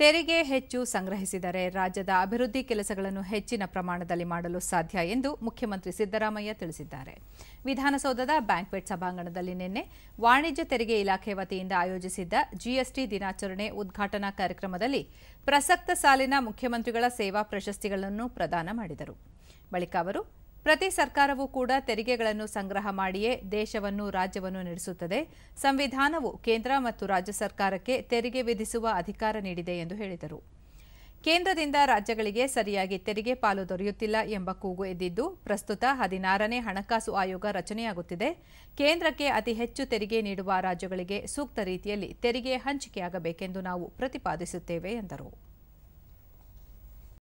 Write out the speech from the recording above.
ತೆರಿಗೆ ಹೆಚ್ಚು ಸಂಗ್ರಹಿಸಿದರೆ ರಾಜ್ಯದ ಅಭಿವೃದ್ಧಿ ಕೆಲಸಗಳನ್ನು ಹೆಚ್ಚಿನ ಪ್ರಮಾಣದಲ್ಲಿ ಮಾಡಲು ಸಾಧ್ಯ ಎಂದು ಮುಖ್ಯಮಂತ್ರಿ ಸಿದ್ದರಾಮಯ್ಯ ತಿಳಿಸಿದ್ದಾರೆ ವಿಧಾನಸೌಧದ ಬ್ಯಾಂಕ್ವೆಟ್ ಸಭಾಂಗಣದಲ್ಲಿ ನಿನ್ನೆ ವಾಣಿಜ್ಯ ತೆರಿಗೆ ಇಲಾಖೆ ವತಿಯಿಂದ ಆಯೋಜಿಸಿದ್ದ ಜಿಎಸ್ಟಿ ದಿನಾಚರಣೆ ಉದ್ಘಾಟನಾ ಕಾರ್ಯಕ್ರಮದಲ್ಲಿ ಪ್ರಸಕ್ತ ಸಾಲಿನ ಮುಖ್ಯಮಂತ್ರಿಗಳ ಸೇವಾ ಪ್ರಶಸ್ತಿಗಳನ್ನು ಪ್ರದಾನ ಮಾಡಿದರು ಬಳಿಕ ಅವರು ಪ್ರತಿ ಸರ್ಕಾರವೂ ಕೂಡ ತೆರಿಗೆಗಳನ್ನು ಸಂಗ್ರಹ ಮಾಡಿಯೇ ದೇಶವನ್ನು ರಾಜ್ಯವನ್ನು ನಡೆಸುತ್ತದೆ ಸಂವಿಧಾನವು ಕೇಂದ್ರ ಮತ್ತು ರಾಜ್ಯ ಸರ್ಕಾರಕ್ಕೆ ತೆರಿಗೆ ವಿಧಿಸುವ ಅಧಿಕಾರ ನೀಡಿದೆ ಎಂದು ಹೇಳಿದರು ಕೇಂದ್ರದಿಂದ ರಾಜ್ಯಗಳಿಗೆ ಸರಿಯಾಗಿ ತೆರಿಗೆ ಪಾಲು ದೊರೆಯುತ್ತಿಲ್ಲ ಎಂಬ ಕೂಗು ಎದ್ದಿದ್ದು ಪ್ರಸ್ತುತ ಹದಿನಾರನೇ ಹಣಕಾಸು ಆಯೋಗ ರಚನೆಯಾಗುತ್ತಿದೆ ಕೇಂದ್ರಕ್ಕೆ ಅತಿ ಹೆಚ್ಚು ತೆರಿಗೆ ನೀಡುವ ರಾಜ್ಯಗಳಿಗೆ ಸೂಕ್ತ ರೀತಿಯಲ್ಲಿ ತೆರಿಗೆ ಹಂಚಿಕೆಯಾಗಬೇಕೆಂದು ನಾವು ಪ್ರತಿಪಾದಿಸುತ್ತೇವೆ ಎಂದರು